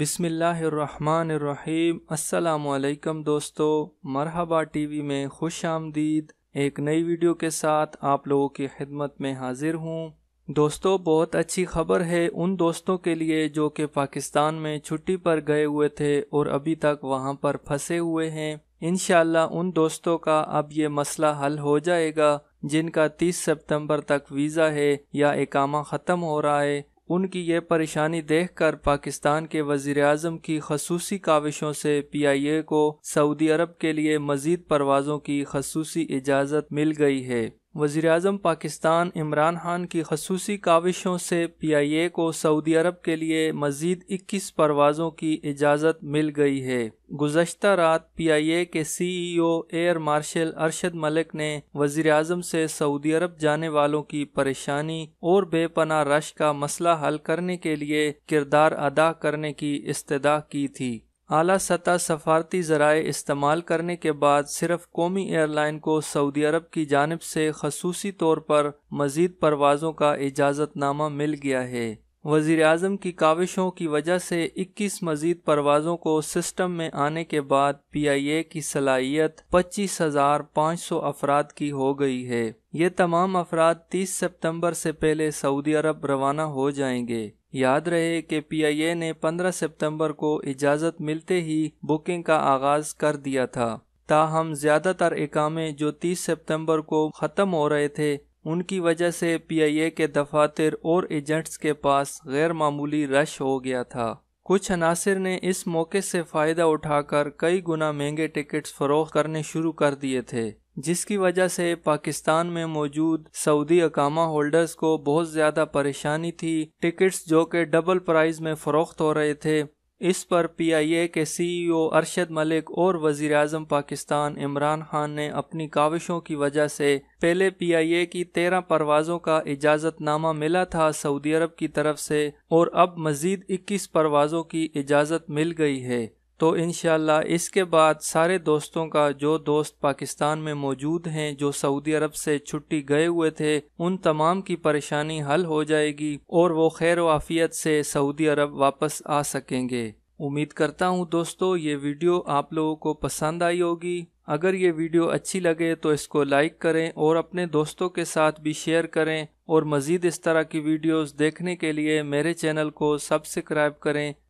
बिसमीम् अल्लाम दोस्तों मरहबा टीवी में खुश आमदीद एक नई वीडियो के साथ आप लोगों की खिदमत में हाजिर हूँ दोस्तों बहुत अच्छी खबर है उन दोस्तों के लिए जो कि पाकिस्तान में छुट्टी पर गए हुए थे और अभी तक वहाँ पर फंसे हुए हैं इन उन दोस्तों का अब ये मसला हल हो जाएगा जिनका 30 सितंबर तक वीज़ा है या एकामा ख़त्म हो रहा है उनकी ये परेशानी देख कर पाकिस्तान के वजीर अजम की खसूसी काविशों से पी आई ए को सऊदी अरब के लिए मजीद परवाज़ों की खसूसी इजाज़त मिल गई है वज़ी अजम पाकिस्तान इमरान खान की खसूसी काविशों से पी आई ए को सऊदी अरब के लिए मज़ीद इक्कीस परवाज़ों की इजाज़त मिल गई है गुजशत रात पी आई ए के C E O air marshal Arshad Malik ने वज़ी अजम से सऊदी अरब जाने वालों की परेशानी और बेपना रश का मसला हल करने के लिए किरदार अदा करने की इस्तः की थी अली सतह सफारती ज़राए इस्तेमाल करने के बाद सिर्फ कौमी एयरलाइन को सऊदी अरब की जानब से खसूसी तौर पर मजीद परवाज़ों का इजाज़तनामा मिल गया है वजीर अजम की काविशों की वजह से इक्कीस मजीद परवाज़ों को सिस्टम में आने के बाद पी आई ए की सलाहियत पच्चीस हज़ार पाँच सौ अफराद की हो गई है ये तमाम अफराद तीस सितम्बर से पहले सऊदी अरब रवाना हो जाएंगे याद रहे कि पीआईए ने 15 सितंबर को इजाज़त मिलते ही बुकिंग का आगाज़ कर दिया था ताहम ज़्यादातर इकामे जो 30 सितंबर को ख़त्म हो रहे थे उनकी वजह से पीआईए के दफातर और एजेंट्स के पास गैर मामूली रश हो गया था कुछ अनासर ने इस मौके से फ़ायदा उठाकर कई गुना महंगे टिकट्स फ़रोख करने शुरू कर दिए थे जिसकी वजह से पाकिस्तान में मौजूद सऊदी अकामा होल्डर्स को बहुत ज़्यादा परेशानी थी टिकट्स जो कि डबल प्राइस में फ़रोख्त हो रहे थे इस पर पी आई ए के सी ई अरशद मलिक और वजीर अजम पाकिस्तान इमरान खान ने अपनी काविशों की वजह से पहले पी आई ए की तेरह परवाज़ों का इजाज़तनामा मिला था सऊदी अरब की तरफ से और अब मज़ीद इक्कीस परवाज़ों की इजाज़त मिल गई है तो इन इसके बाद सारे दोस्तों का जो दोस्त पाकिस्तान में मौजूद हैं जो सऊदी अरब से छुट्टी गए हुए थे उन तमाम की परेशानी हल हो जाएगी और वो खैर वाफियत से सऊदी अरब वापस आ सकेंगे उम्मीद करता हूँ दोस्तों ये वीडियो आप लोगों को पसंद आई होगी अगर ये वीडियो अच्छी लगे तो इसको लाइक करें और अपने दोस्तों के साथ भी शेयर करें और मज़ीद इस तरह की वीडियोस देखने के लिए मेरे चैनल को सब्सक्राइब करें